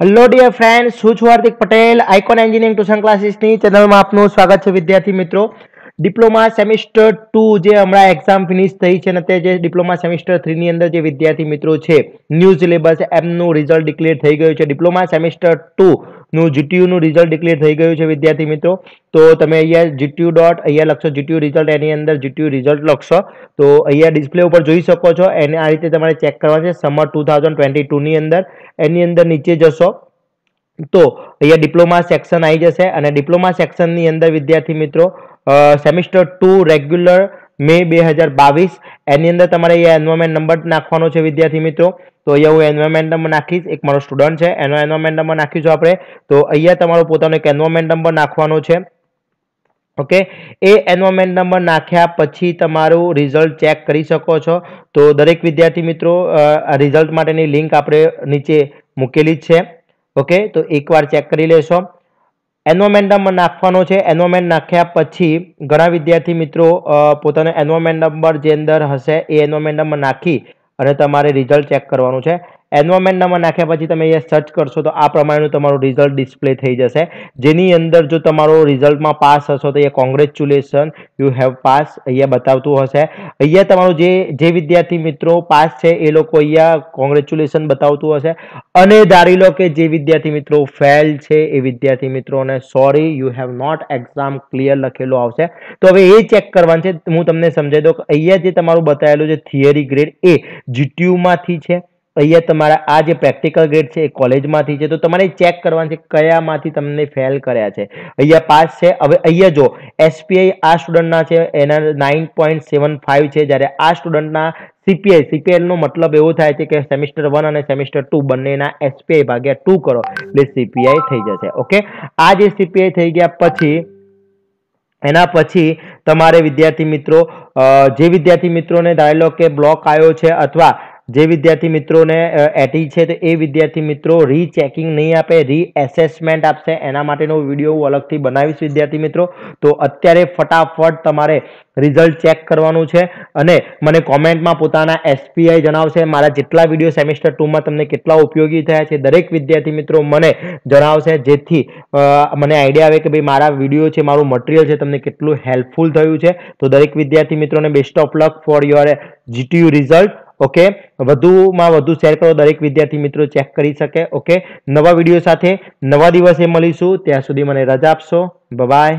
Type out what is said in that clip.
hello dear friend હું છું Hardik Patel icon engineering tuition ક્લાસીસની ચેનલમાં આપનું સ્વાગત છે વિદ્યાર્થી મિત્રો ડિપ્લોમા સેમિસ્ટર ટુ જે હમણાં એક્ઝામ ફિનિશ થઈ છે અને તે જે ડિપ્લોમા સેમિસ્ટર થ્રીની અંદર જે વિદ્યાર્થી મિત્રો છે ન્યૂ સિલેબસ એમનું રિઝલ્ટ ડિક્લેર થઈ ગયું છે ડિપ્લોમા સેમિસ્ટર ટુ નું નું રિઝલ્ટ ડિક્લેર થઈ ગયું છે વિદ્યાર્થી મિત્રો તો તમે અહીંયા જીટીયુ ડોટ અહીંયા લખશો જીટીયુ રિઝલ્ટ એની અંદર જીટીયુ રિઝલ્ટ લખશો તો અહીંયા ડિસ્પ્લે ઉપર જોઈ શકો છો એને આ રીતે તમારે ચેક કરવા છે સમર ટુ થાઉઝન્ડ ટ્વેન્ટી ટુની અંદર એની અંદર નીચે જશો તો અહીંયા ડિપ્લોમા સેક્શન આવી જશે અને ડિપ્લોમા સેક્શનની અંદર વિદ્યાર્થી મિત્રો સેમિસ્ટર ટુ રેગ્યુલર મે બે હજાર બાવીસ એની અંદર તમારે અહીંયા એન્વાયરમેન્ટ નંબર નાખવાનો છે વિદ્યાર્થી મિત્રો તો અહીંયા હું એન્વાયરમેન્ટ નંબર નાખીશ એક મારો સ્ટુડન્ટ છે એનો એન્વાયરમેન્ટ નંબર નાખીશું આપણે તો અહીંયા તમારો પોતાનો એક એન્વાયરમેન્ટ નંબર નાખવાનો છે ઓકે એ એન્વાયરમેન્ટ નંબર નાખ્યા પછી તમારું રિઝલ્ટ ચેક કરી શકો છો તો દરેક વિદ્યાર્થી મિત્રો રિઝલ્ટ માટેની લિંક આપણે નીચે મૂકેલી જ છે ઓકે તો એકવાર ચેક કરી લેશો એનોમેન્ડમ નાખવાનો છે એનોમેન્ટ નાખ્યા પછી ઘણા વિદ્યાર્થી મિત્રો પોતાનો એનોમેન્ટ નંબર જે અંદર હશે એ એનોમેન્ટ નાખી અને તમારે રિઝલ્ટ ચેક કરવાનું છે એન્વાયરમેન્ટ નંબર નાખ્યા પછી તમે અહીંયા સર્ચ કરશો તો આ પ્રમાણેનું તમારું રિઝલ્ટ ડિસ્પ્લે થઈ જશે જેની અંદર જો તમારો રિઝલ્ટમાં પાસ હશો તો અહીંયા કોંગ્રેચ્યુલેશન યુ હેવ પાસ અહીંયા બતાવતું હશે અહીંયા તમારો જે જે વિદ્યાર્થી મિત્રો પાસ છે એ લોકો અહીંયા કોંગ્રેચ્યુલેશન બતાવતું હશે અને ધારી લો કે જે વિદ્યાર્થી મિત્રો ફેલ છે એ વિદ્યાર્થી મિત્રોને sorry you have not exam clear લખેલું આવશે તો હવે એ ચેક કરવાનું છે હું તમને સમજાવી દઉં કે અહીંયા જે તમારું બતાવેલું છે થિયરી ગ્રેડ એ જીટીયુમાંથી છે અહીંયા તમારા આ જે પ્રેક્ટિકલ ગ્રેડ છે એ કોલેજમાંથી છે તો તમારે ચેક કરવાનું છે કયામાંથી તમને ફેલ કર્યા છે અહીંયા પાસ છે હવે અહીંયા જો એસપીઆઈ આ સ્ટુડન્ટના છે એના નાઇન પોઈન્ટ સેવન ફાઇવ છે જ્યારે આ સ્ટુડન્ટના સીપીઆઈ સીપીએલનો મતલબ એવો થાય છે કે સેમિસ્ટર વન અને સેમિસ્ટર ટુ બંનેના એસપીઆઈ ભાગ્યા ટુ કરો એટલે સીપીઆઈ થઈ જશે ઓકે આ જે સીપીઆઈ થઈ ગયા પછી એના પછી તમારે વિદ્યાર્થી મિત્રો જે વિદ્યાર્થી મિત્રોને ધારી લો કે બ્લોક આવ્યો છે અથવા જે વિદ્યાર્થી મિત્રોને એટી છે તો એ વિદ્યાર્થી મિત્રો રીચેકિંગ નહીં આપે રીએસેસમેન્ટ આપશે એના માટેનો વિડીયો હું અલગથી બનાવીશ વિદ્યાર્થી મિત્રો તો અત્યારે ફટાફટ તમારે રિઝલ્ટ ચેક કરવાનું છે અને મને કોમેન્ટમાં પોતાના એસપીઆઈ જણાવશે મારા જેટલા વિડીયો સેમેસ્ટર ટુમાં તમને કેટલા ઉપયોગી થયા છે દરેક વિદ્યાર્થી મિત્રો મને જણાવશે જેથી મને આઈડિયા આવે કે ભાઈ મારા વિડીયો છે મારું મટીરિયલ છે તમને કેટલું હેલ્પફુલ થયું છે તો દરેક વિદ્યાર્થી મિત્રોને best of luck for your GTU result okay વધુમાં વધુ શેર કરો દરેક વિદ્યાર્થી મિત્રો ચેક કરી શકે ઓકે નવા વિડીયો સાથે નવા દિવસે મળીશું ત્યાં સુધી મને રજા આપશો બાય